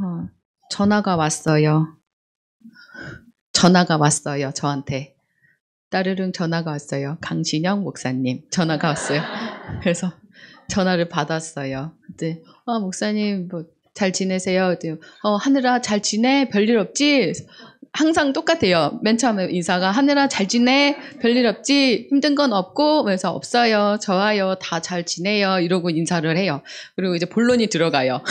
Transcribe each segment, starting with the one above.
어, 전화가 왔어요. 전화가 왔어요. 저한테. 따르릉 전화가 왔어요. 강신영 목사님 전화가 왔어요. 그래서 전화를 받았어요. 그때 어, 아, 목사님 뭐 잘 지내세요? 어, 하늘아 잘 지내? 별일 없지? 항상 똑같아요. 맨 처음에 인사가 하늘아 잘 지내? 별일 없지? 힘든 건 없고? 그래서 없어요. 저와요. 다 잘 지내요. 이러고 인사를 해요. 그리고 이제 본론이 들어가요.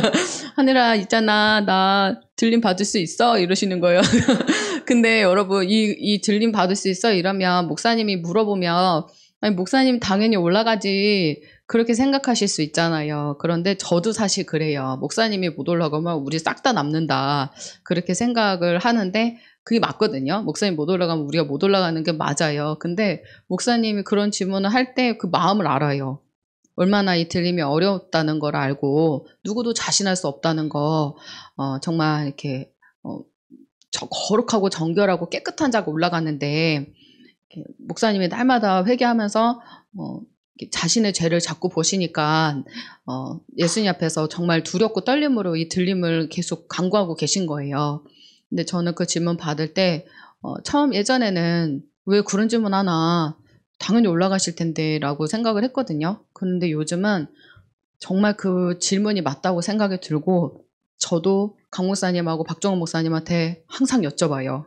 하늘아 있잖아. 나 들림 받을 수 있어? 이러시는 거예요. 근데 여러분 이, 이 들림 받을 수 있어? 이러면 목사님이 물어보면 아니 목사님 당연히 올라가지. 그렇게 생각하실 수 있잖아요. 그런데 저도 사실 그래요. 목사님이 못 올라가면 우리 싹 다 남는다. 그렇게 생각을 하는데 그게 맞거든요. 목사님 못 올라가면 우리가 못 올라가는 게 맞아요. 근데 목사님이 그런 질문을 할 때 그 마음을 알아요. 얼마나 이 들림이 어렵다는걸 알고 누구도 자신할 수 없다는 거 어, 정말 이렇게 어, 저 거룩하고 정결하고 깨끗한 자가 올라가는데 목사님이 날마다 회개하면서 어, 자신의 죄를 자꾸 보시니까 어, 예수님 앞에서 정말 두렵고 떨림으로 이 들림을 계속 강구하고 계신 거예요. 근데 저는 그 질문 받을 때 어, 처음 예전에는 왜 그런 질문 하나 당연히 올라가실 텐데라고 생각을 했거든요. 그런데 요즘은 정말 그 질문이 맞다고 생각이 들고 저도 강 목사님하고 박정은 목사님한테 항상 여쭤봐요.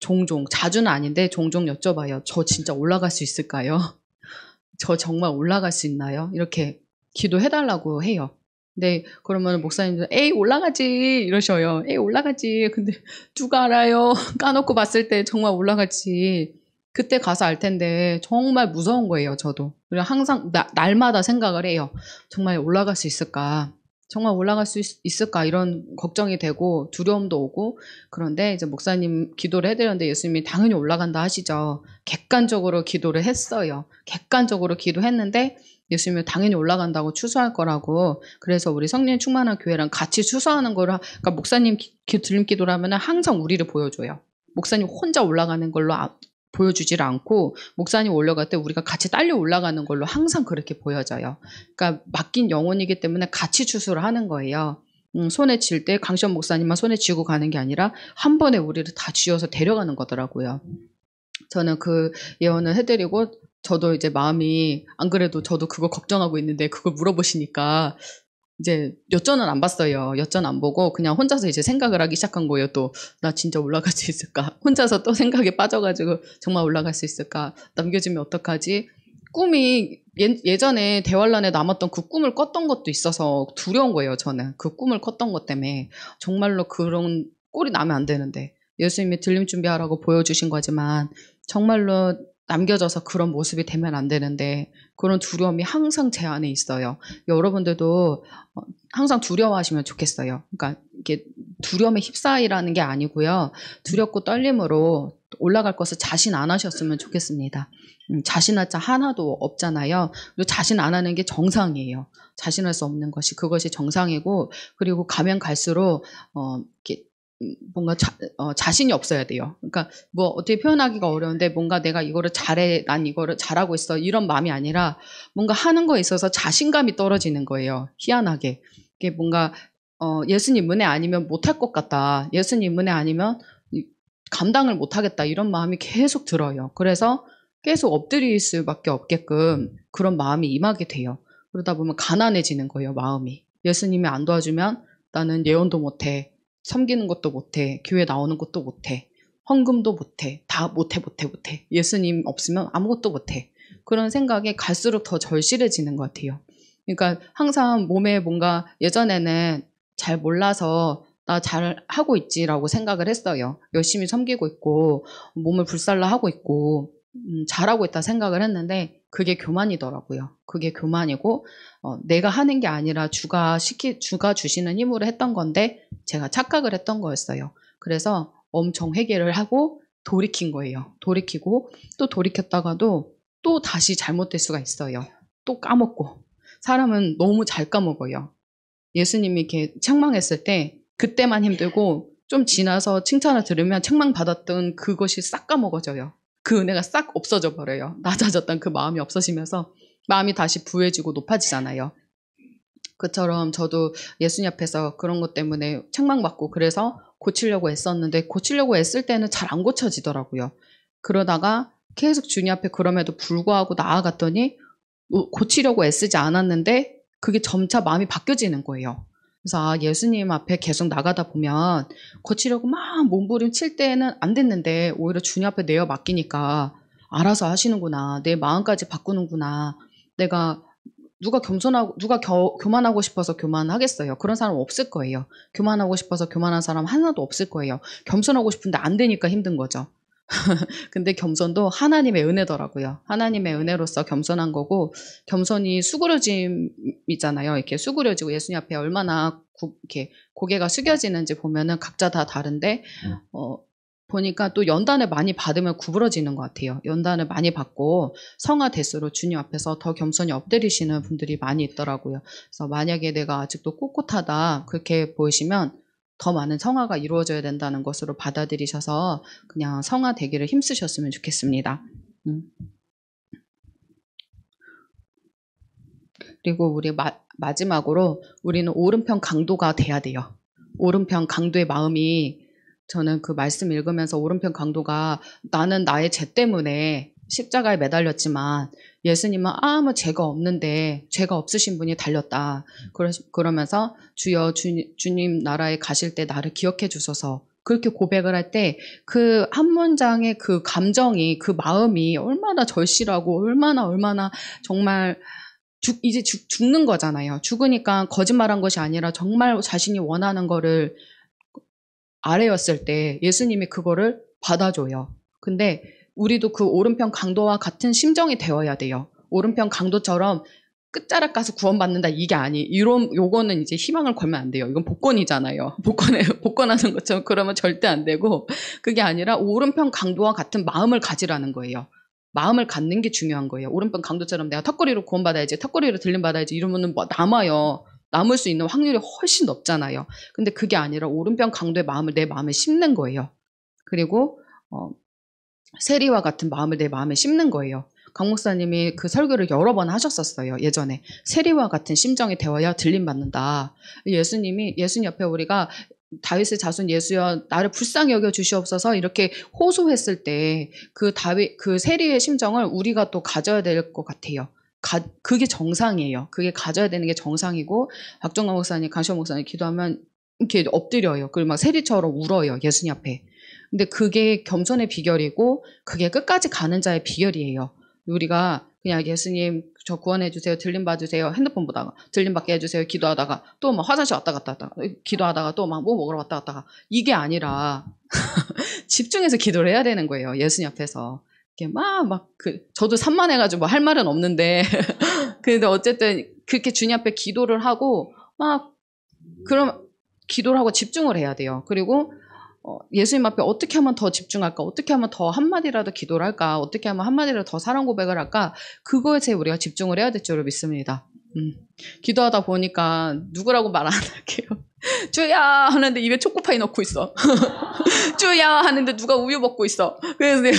종종 자주는 아닌데 종종 여쭤봐요. 저 진짜 올라갈 수 있을까요? 저 정말 올라갈 수 있나요? 이렇게 기도해달라고 해요. 네, 그러면 목사님들 에이 올라가지 이러셔요. 에이 올라가지. 근데 누가 알아요? 까놓고 봤을 때 정말 올라갈지. 그때 가서 알 텐데 정말 무서운 거예요. 저도. 그리고 항상 나, 날마다 생각을 해요. 정말 올라갈 수 있을까? 정말 올라갈 수 있, 을까 이런 걱정이 되고 두려움도 오고 그런데 이제 목사님 기도를 해드렸는데 예수님이 당연히 올라간다 하시죠. 객관적으로 기도를 했어요. 객관적으로 기도했는데 예수님이 당연히 올라간다고 추수할 거라고 그래서 우리 성령 충만한 교회랑 같이 추수하는 거를 그러니까 목사님 기, 들림 기도라면 항상 우리를 보여줘요. 목사님 혼자 올라가는 걸로 아, 보여주질 않고 목사님 올라갈 때 우리가 같이 딸려 올라가는 걸로 항상 그렇게 보여져요. 그러니까 맡긴 영혼이기 때문에 같이 추수를 하는 거예요. 음, 손에 질때 강시현 목사님만 손에 쥐고 가는 게 아니라 한 번에 우리를 다 쥐어서 데려가는 거더라고요. 저는 그 예언을 해드리고 저도 이제 마음이 안 그래도 저도 그거 걱정하고 있는데 그걸 물어보시니까 이제 여전은 안 봤어요. 여전 안 보고 그냥 혼자서 이제 생각을 하기 시작한 거예요. 또 나 진짜 올라갈 수 있을까? 혼자서 또 생각에 빠져가지고 정말 올라갈 수 있을까? 남겨지면 어떡하지? 꿈이 예, 전에 대활란에 남았던 그 꿈을 꿨던 것도 있어서 두려운 거예요. 저는 그 꿈을 꿨던 것 때문에 정말로 그런 꼴이 나면 안 되는데 예수님이 들림 준비하라고 보여주신 거지만 정말로 남겨져서 그런 모습이 되면 안 되는데 그런 두려움이 항상 제 안에 있어요. 여러분들도 어, 항상 두려워하시면 좋겠어요. 그러니까 이게 두려움에 휩싸이라는 게 아니고요. 두렵고 떨림으로 올라갈 것을 자신 안 하셨으면 좋겠습니다. 음, 자신할 자 하나도 없잖아요. 그리고 자신 안 하는 게 정상이에요. 자신할 수 없는 것이 그것이 정상이고 그리고 가면 갈수록 어, 이렇게 뭔가 자, 어, 자신이 없어야 돼요. 그러니까 뭐 어떻게 표현하기가 어려운데 뭔가 내가 이거를 잘해, 난 이거를 잘하고 있어 이런 마음이 아니라 뭔가 하는 거에 있어서 자신감이 떨어지는 거예요. 희한하게 이게 뭔가 어, 예수님 은혜 아니면 못할 것 같다. 예수님 은혜 아니면 감당을 못하겠다 이런 마음이 계속 들어요. 그래서 계속 엎드릴 수밖에 없게끔 그런 마음이 임하게 돼요. 그러다 보면 가난해지는 거예요 마음이. 예수님이 안 도와주면 나는 예언도 못해. 섬기는 것도 못해. 교회 나오는 것도 못해. 헌금도 못해. 다 못해, 못해, 못해. 예수님 없으면 아무것도 못해. 그런 생각에 갈수록 더 절실해지는 것 같아요. 그러니까 항상 몸에 뭔가 예전에는 잘 몰라서 나 잘 하고 있지라고 생각을 했어요. 열심히 섬기고 있고 몸을 불살라 하고 있고 음, 잘하고 있다 생각을 했는데 그게 교만이더라고요. 그게 교만이고 어, 내가 하는 게 아니라 주가 시키 주가 주시는 힘으로 했던 건데 제가 착각을 했던 거였어요. 그래서 엄청 회개를 하고 돌이킨 거예요. 돌이키고 또 돌이켰다가도 또 다시 잘못될 수가 있어요. 또 까먹고. 사람은 너무 잘 까먹어요. 예수님이 이렇게 책망했을 때 그때만 힘들고 좀 지나서 칭찬을 들으면 책망받았던 그것이 싹 까먹어져요. 그 은혜가 싹 없어져 버려요. 낮아졌던 그 마음이 없어지면서 마음이 다시 부해지고 높아지잖아요. 그처럼 저도 예수님 앞에서 그런 것 때문에 책망받고 그래서 고치려고 애썼는데 고치려고 애쓸 때는 잘 안 고쳐지더라고요. 그러다가 계속 주님 앞에 그럼에도 불구하고 나아갔더니 어, 고치려고 애쓰지 않았는데 그게 점차 마음이 바뀌어지는 거예요. 그래서 아, 예수님 앞에 계속 나가다 보면 고치려고 막 몸부림칠 때는 안 됐는데 오히려 주님 앞에 내어 맡기니까 알아서 하시는구나. 내 마음까지 바꾸는구나. 내가 누가 겸손하고 누가 겨, 교만하고 싶어서 교만하겠어요. 그런 사람 없을 거예요. 교만하고 싶어서 교만한 사람 하나도 없을 거예요. 겸손하고 싶은데 안 되니까 힘든 거죠. 근데 겸손도 하나님의 은혜더라고요. 하나님의 은혜로서 겸손한 거고 겸손이 수그러짐이잖아요. 이렇게 수그러지고 예수님 앞에 얼마나 구, 이렇게 고개가 숙여지는지 보면은 각자 다 다른데 음. 어, 보니까 또 연단을 많이 받으면 구부러지는 것 같아요. 연단을 많이 받고 성화 대수로 주님 앞에서 더 겸손히 엎드리시는 분들이 많이 있더라고요. 그래서 만약에 내가 아직도 꿋꿋하다 그렇게 보이시면 더 많은 성화가 이루어져야 된다는 것으로 받아들이셔서 그냥 성화 되기를 힘쓰셨으면 좋겠습니다. 음. 그리고 우리 마, 마지막으로 우리는 오른편 강도가 돼야 돼요. 오른편 강도의 마음이 저는 그 말씀 읽으면서 오른편 강도가 나는 나의 죄 때문에 십자가에 매달렸지만 예수님은 아무 뭐 죄가 없는데 죄가 없으신 분이 달렸다. 그러면서 주여 주님 나라에 가실 때 나를 기억해 주소서. 그렇게 고백을 할 때 그 한 문장의 그 감정이 그 마음이 얼마나 절실하고 얼마나 얼마나 정말 죽, 이제 죽, 죽는 거잖아요. 죽으니까 거짓말한 것이 아니라 정말 자신이 원하는 거를 아래였을 때 예수님이 그거를 받아줘요. 근데 우리도 그 오른편 강도와 같은 심정이 되어야 돼요. 오른편 강도처럼 끝자락 가서 구원받는다 이게 아니 이런 요거는 이제 희망을 걸면 안 돼요. 이건 복권이잖아요. 복권에 복권하는 것처럼 그러면 절대 안 되고 그게 아니라 오른편 강도와 같은 마음을 가지라는 거예요. 마음을 갖는 게 중요한 거예요. 오른편 강도처럼 내가 턱걸이로 구원받아야지 턱걸이로 들림받아야지 이러면은 뭐 남아요. 남을 수 있는 확률이 훨씬 높잖아요. 근데 그게 아니라 오른편 강도의 마음을 내 마음에 심는 거예요. 그리고 어, 세리와 같은 마음을 내 마음에 심는 거예요. 강 목사님이 그 설교를 여러 번 하셨었어요. 예전에 세리와 같은 심정이 되어야 들림받는다. 예수님이 예수님 옆에 우리가 다윗의 자손 예수여 나를 불쌍히 여겨 주시옵소서 이렇게 호소했을 때 그 다윗 그 세리의 심정을 우리가 또 가져야 될 것 같아요. 가, 그게 정상이에요. 그게 가져야 되는 게 정상이고 박정관 목사님, 강시호 목사님 기도하면 이렇게 엎드려요. 그리고 막 세리처럼 울어요. 예수님 앞에. 근데 그게 겸손의 비결이고 그게 끝까지 가는 자의 비결이에요. 우리가 그냥 예수님 저 구원해 주세요. 들림 봐 주세요. 핸드폰 보다가 들림 받게 해 주세요. 기도하다가 또 막 화장실 왔다 갔다 하다 기도하다가 또 막 뭐 먹으러 왔다 갔다가 이게 아니라 집중해서 기도를 해야 되는 거예요. 예수님 앞에서. 이렇게 막, 막, 그, 저도 산만해가지고 뭐할 말은 없는데. 근데 어쨌든 그렇게 주님 앞에 기도를 하고, 막, 그럼, 기도를 하고 집중을 해야 돼요. 그리고, 어, 예수님 앞에 어떻게 하면 더 집중할까? 어떻게 하면 더 한마디라도 기도를 할까? 어떻게 하면 한마디라도 더 사랑 고백을 할까? 그거에 대해 우리가 집중을 해야 될 줄을 믿습니다. 음. 기도하다 보니까 누구라고 말 안 할게요. 쭈야 하는데 입에 초코파이 넣고 있어. 쭈야 하는데 누가 우유 먹고 있어. 그래서 내가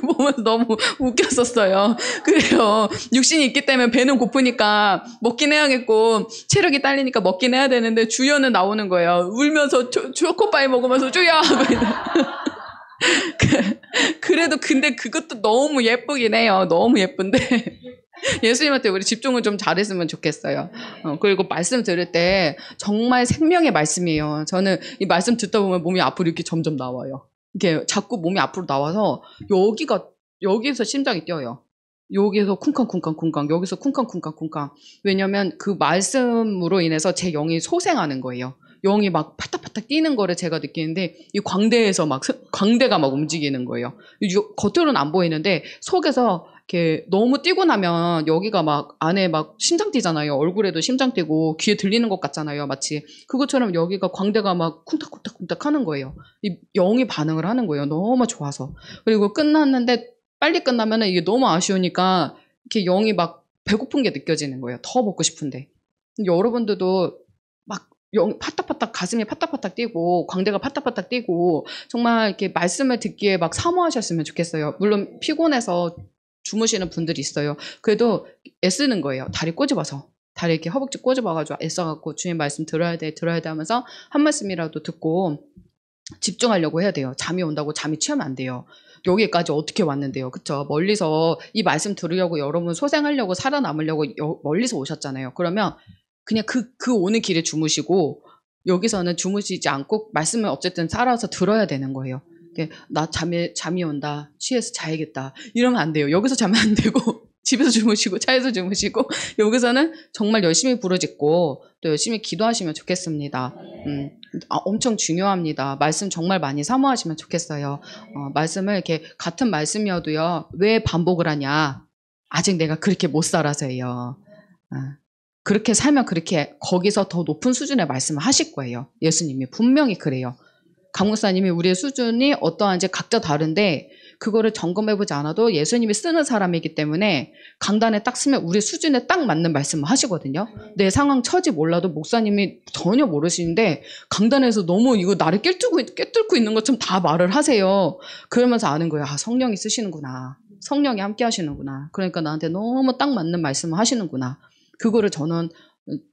보면서 그 너무 웃겼었어요. 그래요. 육신이 있기 때문에 배는 고프니까 먹긴 해야겠고 체력이 딸리니까 먹긴 해야 되는데 주연은 나오는 거예요. 울면서 초, 초코파이 먹으면서 쭈야 하고 있는. 그, 그래도 근데 그것도 너무 예쁘긴 해요. 너무 예쁜데. 예수님한테 우리 집중을 좀 잘했으면 좋겠어요. 어, 그리고 말씀 들을 때 정말 생명의 말씀이에요. 저는 이 말씀 듣다 보면 몸이 앞으로 이렇게 점점 나와요. 이게 자꾸 몸이 앞으로 나와서 여기가 여기에서 심장이 뛰어요. 여기에서 쿵쾅쿵쾅쿵쾅, 여기서 쿵쾅쿵쾅쿵쾅. 왜냐면 그 말씀으로 인해서 제 영이 소생하는 거예요. 영이 막 파닥파닥 뛰는 거를 제가 느끼는데 이 광대에서 막 광대가 막 움직이는 거예요. 겉으로는 안 보이는데 속에서 이렇게 너무 뛰고 나면 여기가 막 안에 막 심장 뛰잖아요. 얼굴에도 심장 뛰고 귀에 들리는 것 같잖아요. 마치 그것처럼 여기가 광대가 막 쿵탁쿵탁쿵탁 하는 거예요. 이 영이 반응을 하는 거예요. 너무 좋아서. 그리고 끝났는데 빨리 끝나면 이게 너무 아쉬우니까 이렇게 영이 막 배고픈 게 느껴지는 거예요. 더 먹고 싶은데. 여러분들도 막 영, 파딱파딱 가슴이 파딱파딱 뛰고 광대가 파딱파딱 뛰고 정말 이렇게 말씀을 듣기에 막 사모하셨으면 좋겠어요. 물론 피곤해서 주무시는 분들이 있어요. 그래도 애쓰는 거예요. 다리 꼬집어서. 다리 이렇게 허벅지 꼬집어가지고 애써갖고 주님 말씀 들어야 돼, 들어야 돼 하면서 한 말씀이라도 듣고 집중하려고 해야 돼요. 잠이 온다고 잠이 취하면 안 돼요. 여기까지 어떻게 왔는데요. 그쵸? 멀리서 이 말씀 들으려고 여러분 소생하려고 살아남으려고 여, 멀리서 오셨잖아요. 그러면 그냥 그, 그 오는 길에 주무시고 여기서는 주무시지 않고 말씀을 어쨌든 살아서 들어야 되는 거예요. 나 잠에 잠이 온다. 취해서 자야겠다. 이러면 안 돼요. 여기서 자면 안 되고 집에서 주무시고 차에서 주무시고 여기서는 정말 열심히 부르짖고 또 열심히 기도하시면 좋겠습니다. 음, 아, 엄청 중요합니다. 말씀 정말 많이 사모하시면 좋겠어요. 어, 말씀을 이렇게 같은 말씀이어도요. 왜 반복을 하냐? 아직 내가 그렇게 못살아서요 아, 어, 그렇게 살면 그렇게 거기서 더 높은 수준의 말씀을 하실 거예요. 예수님이 분명히 그래요. 감목사님이 우리의 수준이 어떠한지 각자 다른데 그거를 점검해보지 않아도 예수님이 쓰는 사람이기 때문에 강단에 딱 쓰면 우리 수준에 딱 맞는 말씀을 하시거든요. 내 상황 처지 몰라도 목사님이 전혀 모르시는데 강단에서 너무 이거 나를 깨뚫고, 깨뚫고 있는 것처럼 다 말을 하세요. 그러면서 아는 거예요. 아, 성령이 쓰시는구나. 성령이 함께 하시는구나. 그러니까 나한테 너무 딱 맞는 말씀을 하시는구나. 그거를 저는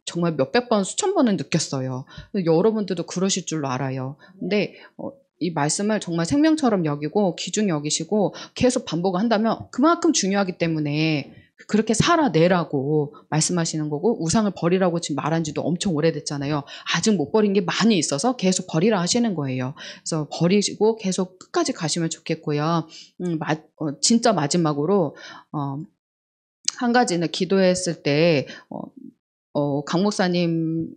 정말 몇백 번, 수천 번은 느꼈어요. 여러분들도 그러실 줄로 알아요. 근데 어, 이 말씀을 정말 생명처럼 여기고 기중 여기시고 계속 반복을 한다면 그만큼 중요하기 때문에 그렇게 살아내라고 말씀하시는 거고 우상을 버리라고 지금 말한 지도 엄청 오래됐잖아요. 아직 못 버린 게 많이 있어서 계속 버리라 하시는 거예요. 그래서 버리시고 계속 끝까지 가시면 좋겠고요. 음, 마, 어, 진짜 마지막으로 어, 한 가지는 기도했을 때 어, 어, 강 목사님에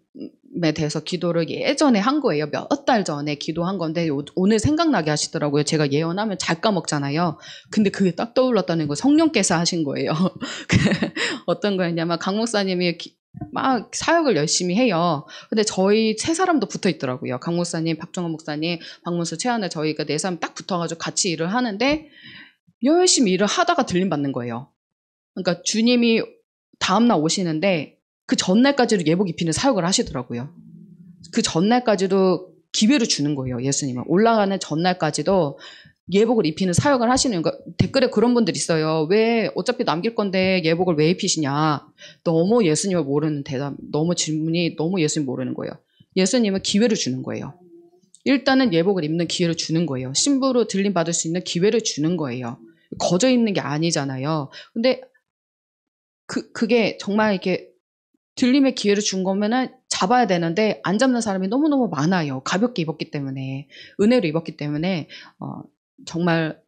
대해서 기도를 예전에 한 거예요. 몇 달 전에 기도한 건데 오늘 생각나게 하시더라고요. 제가 예언하면 잘 까먹잖아요. 근데 그게 딱 떠올랐다는 거 성령께서 하신 거예요. 그 어떤 거였냐면 강 목사님이 기, 막 사역을 열심히 해요. 근데 저희 세 사람도 붙어 있더라고요. 강 목사님, 박정원 목사님, 박문수, 최한나 저희가 네 사람 딱 붙어가지고 같이 일을 하는데 열심히 일을 하다가 들림 받는 거예요. 그러니까 주님이 다음날 오시는데 그 전날까지도 예복 입히는 사역을 하시더라고요. 그 전날까지도 기회를 주는 거예요, 예수님은. 올라가는 전날까지도 예복을 입히는 사역을 하시는 그 댓글에 그런 분들 있어요. 왜 어차피 남길 건데 예복을 왜 입히시냐? 너무 예수님을 모르는 대답, 너무 질문이 너무 예수님 모르는 거예요. 예수님은 기회를 주는 거예요. 일단은 예복을 입는 기회를 주는 거예요. 신부로 들림 받을 수 있는 기회를 주는 거예요. 거저 입는 게 아니잖아요. 근데 그 그게 정말 이렇게 들림의 기회를 준 거면은 잡아야 되는데 안 잡는 사람이 너무너무 많아요. 가볍게 입었기 때문에 은혜로 입었기 때문에 어, 정말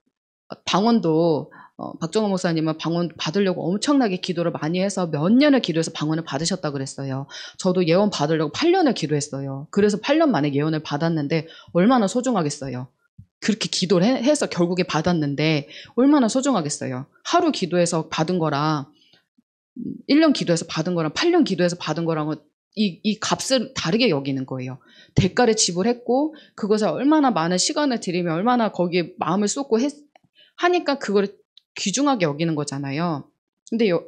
어, 방언도 어, 박정호 목사님은 방언 받으려고 엄청나게 기도를 많이 해서 몇 년을 기도해서 방언을 받으셨다 그랬어요. 저도 예언 받으려고 8년을 기도했어요. 그래서 8년 만에 예언을 받았는데 얼마나 소중하겠어요. 그렇게 기도를 해서 결국에 받았는데 얼마나 소중하겠어요. 하루 기도해서 받은 거랑 1년 기도해서 받은 거랑 8년 기도해서 받은 거랑은 이, 이 값을 다르게 여기는 거예요. 대가를 지불했고, 그것에 얼마나 많은 시간을 들이며 얼마나 거기에 마음을 쏟고 했, 하니까 그걸 귀중하게 여기는 거잖아요. 근데 여,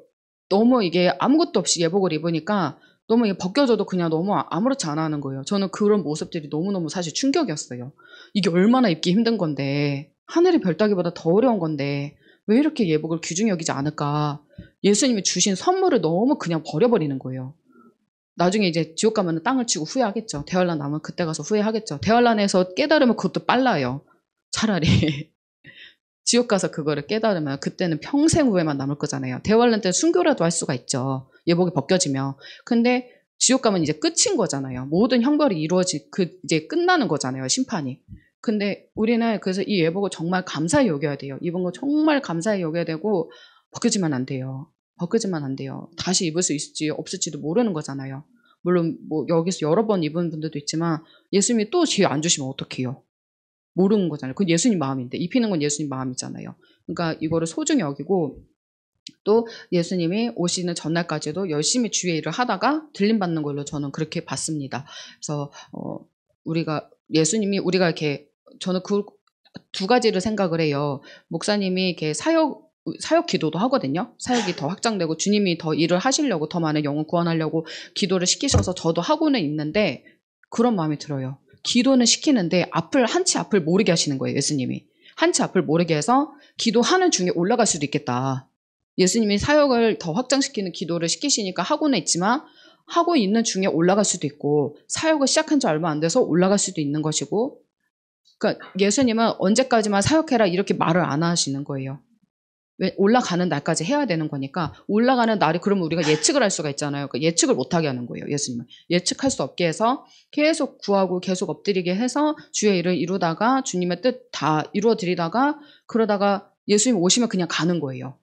너무 이게 아무것도 없이 예복을 입으니까 너무 이게 벗겨져도 그냥 너무 아, 아무렇지 않아 하는 거예요. 저는 그런 모습들이 너무너무 사실 충격이었어요. 이게 얼마나 입기 힘든 건데, 하늘이별 따기보다 더 어려운 건데, 왜 이렇게 예복을 귀중히 여기지 않을까? 예수님이 주신 선물을 너무 그냥 버려버리는 거예요. 나중에 이제 지옥 가면 땅을 치고 후회하겠죠. 대활란 나면 그때 가서 후회하겠죠. 대활란에서 깨달으면 그것도 빨라요. 차라리 지옥 가서 그거를 깨달으면 그때는 평생 후회만 남을 거잖아요. 대활란 때는 순교라도 할 수가 있죠. 예복이 벗겨지면. 근데 지옥 가면 이제 끝인 거잖아요. 모든 형벌이 이루어지 그 이제 끝나는 거잖아요. 심판이. 근데 우리는 그래서 이 예복을 정말 감사히 여겨야 돼요. 입은 거 정말 감사히 여겨야 되고 벗겨지면 안 돼요. 벗겨지면 안 돼요. 다시 입을 수 있을지 없을지도 모르는 거잖아요. 물론 뭐 여기서 여러 번 입은 분들도 있지만 예수님이 또 기회 안 주시면 어떡해요. 모르는 거잖아요. 그건 예수님 마음인데 입히는 건 예수님 마음이잖아요. 그러니까 이거를 소중히 여기고 또 예수님이 오시는 전날까지도 열심히 주의 일을 하다가 들림받는 걸로 저는 그렇게 봤습니다. 그래서 어 우리가 예수님이 우리가 이렇게 저는 그 두 가지를 생각을 해요. 목사님이 이렇게 사역 사역 기도도 하거든요. 사역이 더 확장되고 주님이 더 일을 하시려고 더 많은 영혼 구원하려고 기도를 시키셔서 저도 하고는 있는데 그런 마음이 들어요. 기도는 시키는데 앞을 한치 앞을 모르게 하시는 거예요, 예수님이. 한치 앞을 모르게 해서 기도하는 중에 올라갈 수도 있겠다. 예수님이 사역을 더 확장시키는 기도를 시키시니까 하고는 있지만 하고 있는 중에 올라갈 수도 있고 사역을 시작한 지 얼마 안 돼서 올라갈 수도 있는 것이고 그러니까 예수님은 언제까지만 사역해라 이렇게 말을 안 하시는 거예요. 올라가는 날까지 해야 되는 거니까 올라가는 날이 그러면 우리가 예측을 할 수가 있잖아요. 그러니까 예측을 못하게 하는 거예요. 예수님은 예측할 수 없게 해서 계속 구하고 계속 엎드리게 해서 주의 일을 이루다가 주님의 뜻 다 이루어 드리다가 그러다가 예수님 오시면 그냥 가는 거예요.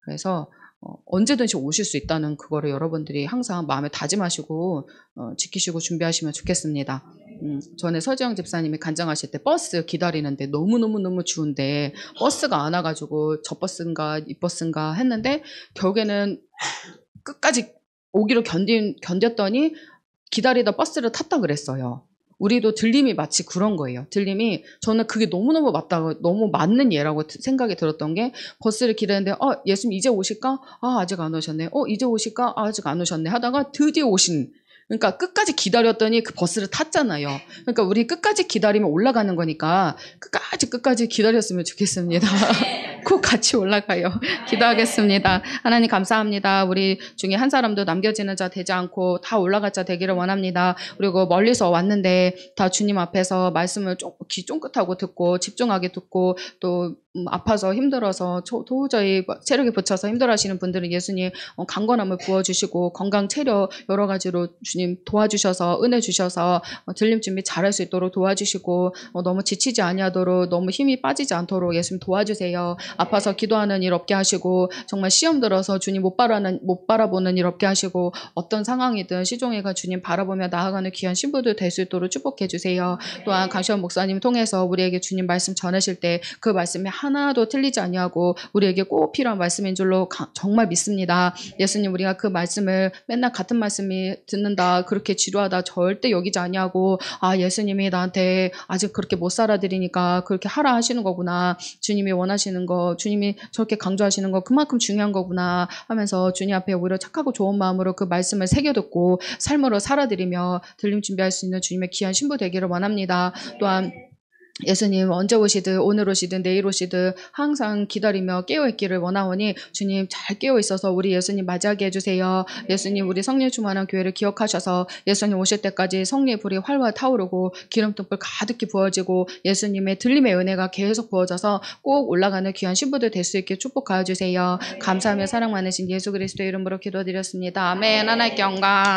그래서 어, 언제든지 오실 수 있다는 그거를 여러분들이 항상 마음에 다짐하시고 어, 지키시고 준비하시면 좋겠습니다. 음, 전에 서지영 집사님이 간장하실 때 버스 기다리는데 너무너무너무 추운데 버스가 안 와가지고 저 버스인가 이 버스인가 했는데 결국에는 끝까지 오기로 견딘, 견뎠더니 기다리다 버스를 탔다 그랬어요. 우리도 들림이 마치 그런 거예요. 들림이 저는 그게 너무너무 맞다고 너무 맞는 예라고 생각이 들었던 게 버스를 기다리는데 어 예수님 이제 오실까? 아 아직 안 오셨네. 어 이제 오실까? 아, 아직 안 오셨네. 하다가 드디어 오신 그러니까 끝까지 기다렸더니 그 버스를 탔잖아요. 그러니까 우리 끝까지 기다리면 올라가는 거니까 끝까지 끝까지 기다렸으면 좋겠습니다. 꼭 같이 올라가요. 기도하겠습니다. 하나님 감사합니다. 우리 중에 한 사람도 남겨지는 자 되지 않고 다 올라갈 자 되기를 원합니다. 그리고 멀리서 왔는데 다 주님 앞에서 말씀을 쫑, 귀 쫑긋하고 듣고 집중하게 듣고 또 음, 아파서 힘들어서 도저히 뭐 체력이 부쳐서 힘들어하시는 분들은 예수님 어, 강건함을 부어주시고 건강 체력 여러 가지로 주님 도와주셔서 은혜 주셔서 어, 들림 준비 잘할 수 있도록 도와주시고 어, 너무 지치지 아니하도록 너무 힘이 빠지지 않도록 예수님 도와주세요. 아파서 기도하는 일 없게 하시고 정말 시험 들어서 주님 못 바라는 못 바라보는 일 없게 하시고 어떤 상황이든 시종애가 주님 바라보며 나아가는 귀한 신부들 될 수 있도록 축복해 주세요. 또한 강시원 목사님 통해서 우리에게 주님 말씀 전하실 때 그 말씀에 하나도 틀리지 아니하고 우리에게 꼭 필요한 말씀인 줄로 가, 정말 믿습니다. 예수님 우리가 그 말씀을 맨날 같은 말씀이 듣는다 그렇게 지루하다 절대 여기지 아니하고 아 예수님이 나한테 아직 그렇게 못살아들이니까 그렇게 하라 하시는 거구나 주님이 원하시는 거 주님이 저렇게 강조하시는 거 그만큼 중요한 거구나 하면서 주님 앞에 오히려 착하고 좋은 마음으로 그 말씀을 새겨 듣고 삶으로 살아들이며 들림 준비할 수 있는 주님의 귀한 신부 되기를 원합니다. 또한 예수님 언제 오시든 오늘 오시든 내일 오시든 항상 기다리며 깨어 있기를 원하오니 주님 잘 깨어 있어서 우리 예수님 맞이하게 해주세요. 예수님 우리 성령 충만한 교회를 기억하셔서 예수님 오실 때까지 성리의 불이 활활 타오르고 기름등불 가득히 부어지고 예수님의 들림의 은혜가 계속 부어져서 꼭 올라가는 귀한 신부들 될 수 있게 축복하여 주세요. 감사하며 사랑 많으신 예수 그리스도 이름으로 기도드렸습니다. 아멘 하나의 경과.